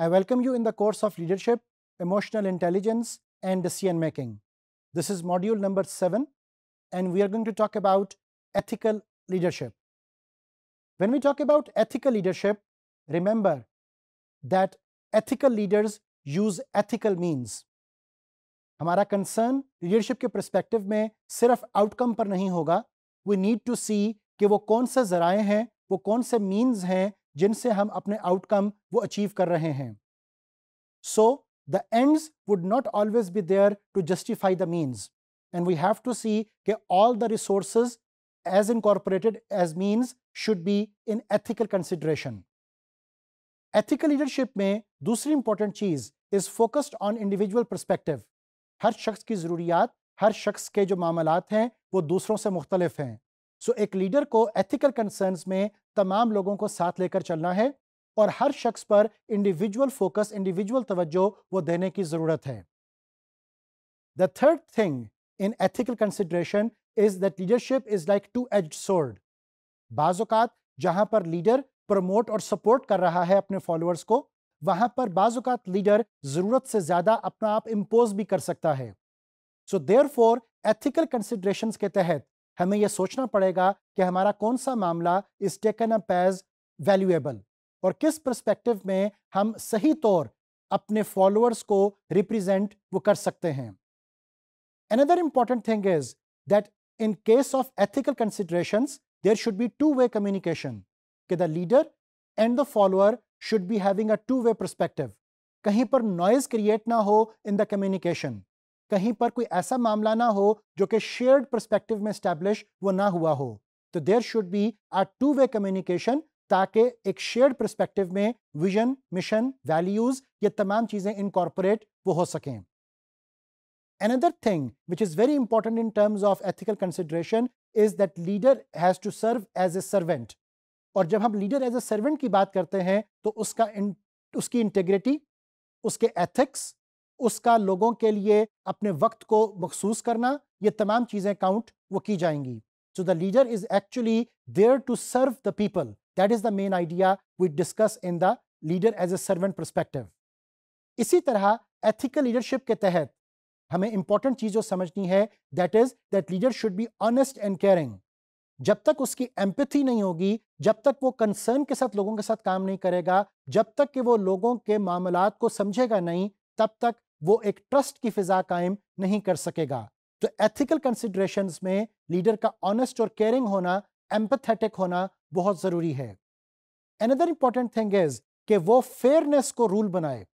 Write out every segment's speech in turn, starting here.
I welcome you in the course of Leadership, Emotional Intelligence, and Decision Making. This is module number seven, and we are going to talk about ethical leadership. When we talk about ethical leadership, remember that ethical leaders use ethical means. Our concern, leadership के perspective में सिर्फ outcome पर नहीं We need to see सी कि वो कौन से जराए हैं वो कौन जिनसे हम अपने आउटकम वो अचीव कर रहे हैं so the ends would not always be there to justify the means and we have to see के all the resource as incorporated as means should be in ethical consideration ethical leadership में दूसरी important चीज is focused on individual perspective हर शख्स की जरूरियात हर शख्स के जो मामलात हैं वो दूसरों से मुख्तलिफ हैं सो एक लीडर को एथिकल कंसर्न्स में तमाम लोगों को साथ लेकर चलना है और हर शख्स पर इंडिविजुअल फोकस इंडिविजुअल तवज्जो वो देने की ज़रूरत है the third thing in ethical consideration is that leadership is like two edge sword बाज़ात जहां पर लीडर प्रमोट और सपोर्ट कर रहा है अपने फॉलोअर्स को वहां पर बाज़ात लीडर ज़रूरत से ज़्यादा अपना आप इम्पोज भी कर सकता है so therefore ethical consideration के तहत हमें यह सोचना पड़ेगा कि हमारा कौन सा मामला is taken up as valuable और किस परस्पेक्टिव में हम सही तौर अपने फॉलोअर्स को रिप्रेजेंट वो कर सकते हैं another important thing is that in case of ethical consideration there should be two way communication कि the leader and the follower should be having a two way perspective कहीं पर नॉइज क्रिएट ना हो in the communication कहीं पर कोई ऐसा मामला ना हो जो कि शेयर्ड परस्पेक्टिव में स्टैब्लिश वो ना हुआ हो तो there should be a two way communication ताकि एक शेयर्ड परस्पेक्टिव में विजन मिशन वैल्यूज ये तमाम चीज़ें इनकॉर्पोरेट वो हो सकें another thing which is very important in terms of ethical consideration is that leader has to serve as a servant और जब हम लीडर एज ए सर्वेंट की बात करते हैं तो उसका उसकी इंटेग्रिटी उसके एथिक्स उसका लोगों के लिए अपने वक्त को मखसूस करना ये तमाम चीज़ें काउंट वो की जाएंगी so the leader is actually there to serve the people that is the main idea we discuss in the leader as a servant perspective इसी तरह एथिकल लीडरशिप के तहत हमें इंपॉर्टेंट चीज़ जो समझनी है that is that leader should be honest and caring जब तक उसकी एम्पथी नहीं होगी जब तक वो कंसर्न के साथ लोगों के साथ काम नहीं करेगा जब तक कि वो लोगों के मामला को समझेगा नहीं तब तक वो एक ट्रस्ट की फिजा कायम नहीं कर सकेगा तो एथिकल कंसिडरेशन में लीडर का ऑनेस्ट और केयरिंग होना एम्पथेटिक होना बहुत ज़रूरी है एनदर इंपॉर्टेंट थिंग इज कि वो फेयरनेस को रूल बनाए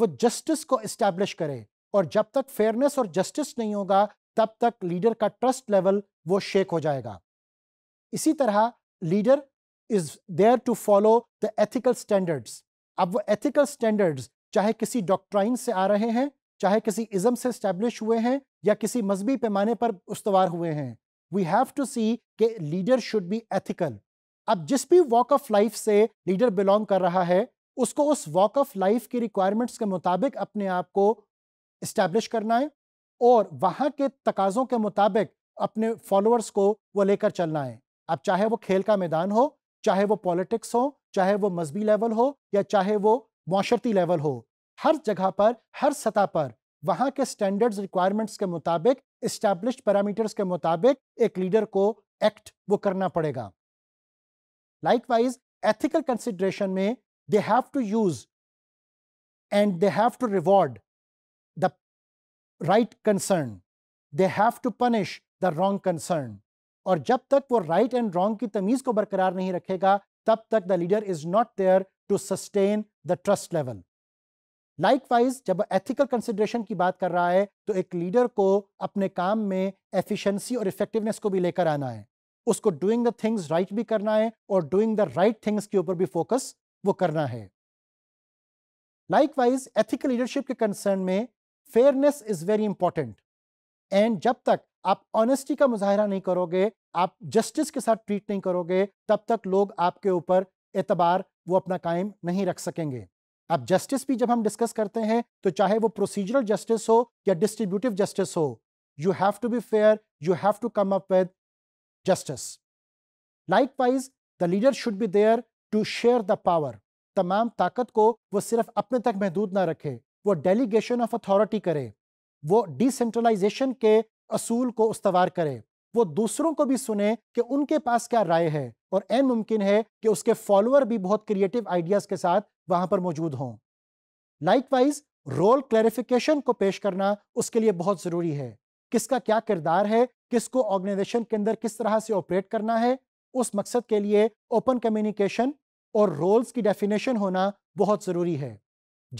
वो जस्टिस को इस्टेब्लिश करे और जब तक फेयरनेस और जस्टिस नहीं होगा तब तक लीडर का ट्रस्ट लेवल वो शेक हो जाएगा इसी तरह leader is there to follow the ethical standards अब वो एथिकल स्टैंडर्ड्स चाहे किसी डॉक्ट्राइन से आ रहे हैं चाहे किसी इज्म से स्टैब्लिश हुए हैं या किसी मजहबी पैमाने पर उसवार हुए हैं वी हैव टू सी के लीडर शुड बी एथिकल अब जिस भी वॉक ऑफ लाइफ से लीडर बिलोंग कर रहा है उसको उस वॉक ऑफ लाइफ की रिक्वायरमेंट्स के मुताबिक अपने आप को इस्टेब्लिश करना है और वहाँ के तकाजों के मुताबिक अपने फॉलोअर्स को वो लेकर चलना है अब चाहे वो खेल का मैदान हो चाहे वो पॉलिटिक्स हो चाहे वो मजहबी लेवल हो या चाहे वो माशरती लेवल हो हर जगह पर हर सतह पर वहां के स्टैंडर्ड्स रिक्वायरमेंट्स के मुताबिक इस्टेब्लिश पैरामीटर्स के मुताबिक एक लीडर को एक्ट वो करना पड़ेगा लाइकवाइज एथिकल कंसिडरेशन में they have to use and they have to reward the right concern they have to punish the wrong concern और जब तक वो राइट एंड रॉन्ग की तमीज को बरकरार नहीं रखेगा तब तक the leader is not there to sustain the trust level likewise जब एथिकल कंसिड्रेशन की बात कर रहा है तो एक लीडर को अपने काम में एफिशिएंसी और इफेक्टिवनेस को भी लेकर आना है उसको डूइंग द थिंग्स राइट भी करना है और डूइंग द राइट थिंग्स के ऊपर भी फोकस वो करना है लाइकवाइज एथिकल लीडरशिप के कंसर्न में fairness is very important and जब तक आप ऑनेस्टी का मुजाहरा नहीं करोगे आप जस्टिस के साथ ट्रीट नहीं करोगे तब तक लोग आपके ऊपर एतबार वो अपना कायम नहीं रख सकेंगे अब जस्टिस भी जब हम डिस्कस करते हैं तो चाहे वो प्रोसीजरल जस्टिस हो या डिस्ट्रीब्यूटिव जस्टिस हो you have to be fair you have to come up with justice wise the leader should be there to share the power तमाम ताकत को वो सिर्फ अपने तक महदूद ना रखे वो डेलीगेशन ऑफ अथॉरिटी करे वो डिसेंट्रलाइजेशन के असूल को उसवार करे वो दूसरों को भी सुने कि उनके पास क्या राय है और एन मुमकिन है कि उसके फॉलोअर भी बहुत क्रिएटिव आइडियाज के साथ वहां पर मौजूद हों लाइकवाइज रोल क्लैरिफिकेशन को पेश करना उसके लिए बहुत जरूरी है किसका क्या किरदार है किसको ऑर्गेनाइजेशन के अंदर किस तरह से ऑपरेट करना है उस मकसद के लिए ओपन कम्युनिकेशन और रोल्स की डेफिनेशन होना बहुत ज़रूरी है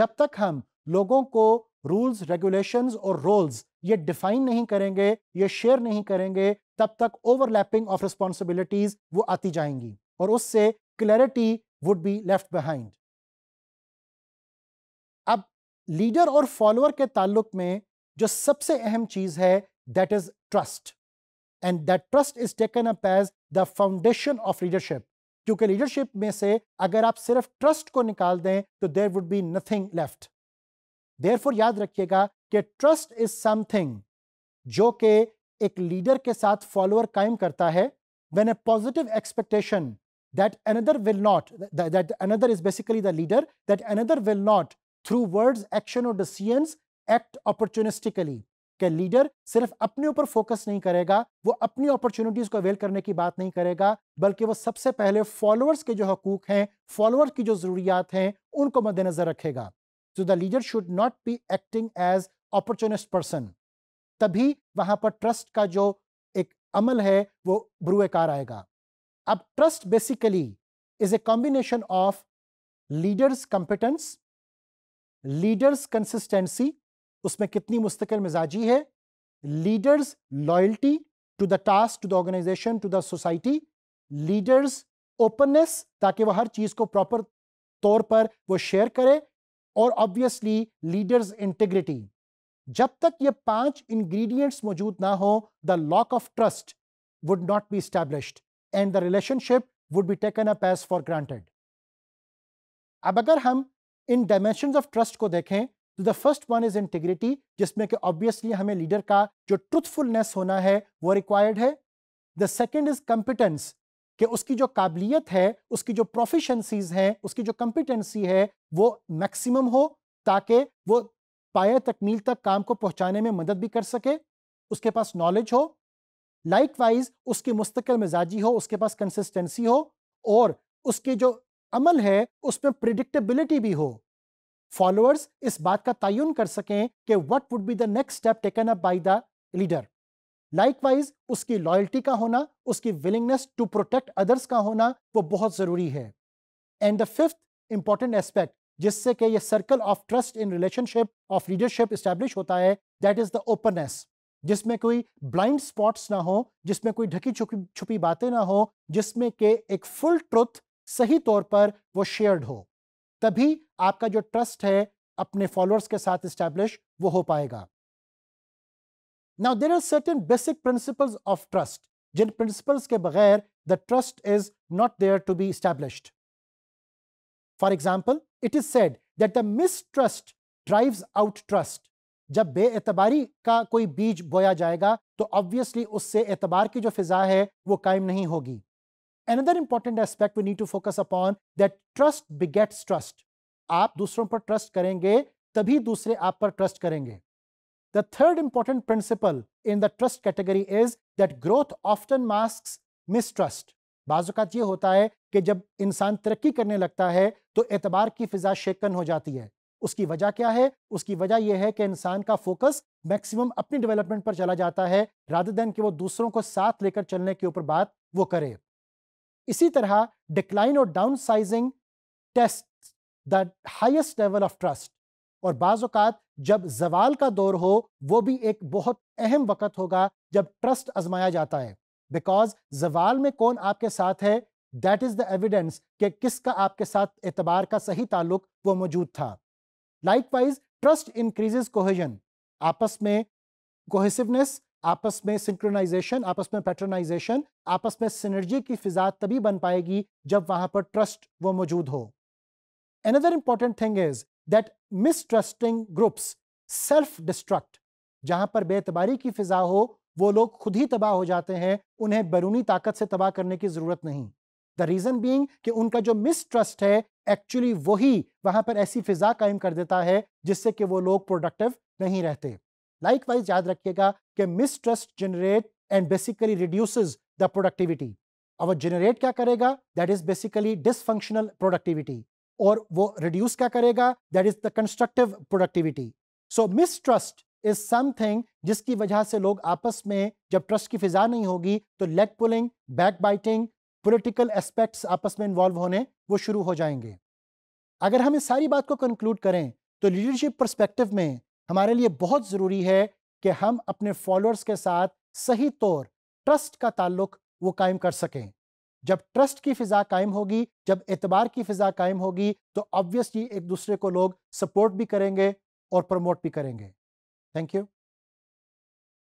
जब तक हम लोगों को रूल्स रेगुलेशंस और रोल्स ये डिफाइन नहीं करेंगे ये शेयर नहीं करेंगे तब तक ओवरलैपिंग ऑफ रिस्पॉन्सिबिलिटीज वो आती जाएंगी और उससे clarity would be left behind अब लीडर और फॉलोअर के ताल्लुक में जो सबसे अहम चीज है that is trust and that trust is taken up as the foundation of leadership क्योंकि लीडरशिप में से अगर आप सिर्फ ट्रस्ट को निकाल दें तो there would be nothing left for याद रखिएगा कि ट्रस्ट इज समथिंग जो कि एक लीडर के साथ फॉलोअर कायम करता है when a positive expectation that another will not that another is basically the leader that another will not through words action और डिसीजंस एक्ट अपॉर्चुनिस्टिकली कि लीडर सिर्फ अपने ऊपर फोकस नहीं करेगा वो अपनी अपॉर्चुनिटीज को अवेल करने की बात नहीं करेगा बल्कि वो सबसे पहले फॉलोअर्स के जो हकूक हैं फॉलोअर्स की जो जरूरियात हैं उनको मद्देनजर रखेगा So the leader should not be acting as opportunist person. तभी वहां पर ट्रस्ट का जो एक अमल है वो ब्रुएकार आएगा अब trust basically is a combination of leaders competence leaders consistency उसमें कितनी मुस्तकिल मिजाजी है leaders loyalty to the task to the organisation to the society leaders openness ताकि वह हर चीज को प्रॉपर तौर पर वो शेयर करे और ऑब्वियसली लीडर्स इंटीग्रिटी जब तक ये पांच इंग्रेडिएंट्स मौजूद ना हो the lack of trust would not be established and the relationship would be taken up as for granted अब अगर हम इन डायमेंशन ऑफ ट्रस्ट को देखें तो the first one is integrity जिसमें कि ऑब्वियसली हमें लीडर का जो ट्रुथफुलनेस होना है वो रिक्वायर्ड है द सेकेंड इज कंपिटेंस कि उसकी जो काबिलियत है उसकी जो प्रोफिशंसीज हैं उसकी जो कंपिटेंसी है वो मैक्सिमम हो ताकि वो पाया तकमील तक काम को पहुंचाने में मदद भी कर सके उसके पास नॉलेज हो लाइक वाइज उसकी मुस्तकिल मिजाजी हो उसके पास कंसिस्टेंसी हो और उसके जो अमल है उसमें प्रिडिक्टेबिलिटी भी हो फॉलोअर्स इस बात का तयन कर सकें कि what would be the next step taken up by the leader likewise उसकी लॉयल्टी का होना उसकी विलिंगनेस टू प्रोटेक्ट अदर्स का होना वो बहुत जरूरी है and the fifth important aspect जिससे कि ये circle of trust in relationship of leadership establish होता है दैट इज द ओपननेस जिसमें कोई ब्लाइंड स्पॉट्स ना हो जिसमें कोई ढकी छुपी छुपी बातें ना हो जिसमें के एक फुल ट्रुथ सही तौर पर वो शेयर्ड हो तभी आपका जो ट्रस्ट है अपने फॉलोअर्स के साथ इस्टेब्लिश वो हो पाएगा Now, there are certain basic principles of trust. principles ke बगैर the trust is not there to be established. For example, it is said that the mistrust drives out trust. जब बेएतबारी ka koi बीज boya jayega, to obviously usse एतबार ki jo फिजा hai, wo कायम nahi hogi. Another important aspect we need to focus upon that trust begets trust. Aap दूसरों par trust karenge, tabhi दूसरे aap par trust karenge. The third important principle in the trust category is that growth often masks mistrust. बाजुकात ये होता है कि जब इंसान तरक्की करने लगता है तो एतबार की फिजा शेकन हो जाती है उसकी वजह क्या है उसकी वजह यह है कि इंसान का फोकस मैक्सिमम अपनी डेवलपमेंट पर चला जाता है राधर देन कि वो दूसरों को साथ लेकर चलने के ऊपर बात वो करे इसी तरह डिक्लाइन और downsizing test the highest level of trust और बाज़ात जब जवाल का दौर हो वो भी एक बहुत अहम वक़्त होगा जब ट्रस्ट आजमाया जाता है बिकॉज जवाल में कौन आपके साथ है दैट इज़ द एविडेंस कि किसका आपके साथ एतबार का सही ताल्लुक वो मौजूद था likewise trust increases cohesion आपस में कोहेसिवनेस आपस में सिंक्रोनाइजेशन आपस में पैटर्नाइजेशन आपस में सिनर्जी की फिजा तभी बन पाएगी जब वहां पर ट्रस्ट वो मौजूद हो another important thing is that mistrusting groups self destruct जहां पर बेतबारी की फिजा हो वो लोग खुद ही तबाह हो जाते हैं उन्हें बैरूनी ताकत से तबाह करने की ज़रूरत नहीं द रीज़न बींग उनका जो मिसट्रस्ट है एक्चुअली वही वहां पर ऐसी फ़िज़ा कायम कर देता है जिससे कि वो लोग प्रोडक्टिव नहीं रहते लाइक वाइज याद रखिएगा कि mistrust generate and basically reduce the productivity अब जनरेट क्या करेगा that is basically dysfunctional productivity और वो रिड्यूस क्या करेगा that is the constructive productivity so mistrust is something जिसकी वजह से लोग आपस में जब ट्रस्ट की फिजा नहीं होगी तो leg pulling back biting political aspects आपस में इन्वॉल्व होने वो शुरू हो जाएंगे अगर हम इस सारी बात को कंक्लूड करें तो लीडरशिप परस्पेक्टिव में हमारे लिए बहुत ज़रूरी है कि हम अपने फॉलोअर्स के साथ सही तौर ट्रस्ट का ताल्लुक वो कायम कर सकें जब ट्रस्ट की फिजा कायम होगी जब एतबार की फिजा कायम होगी तो ऑब्वियसली एक दूसरे को लोग सपोर्ट भी करेंगे और प्रमोट भी करेंगे थैंक यू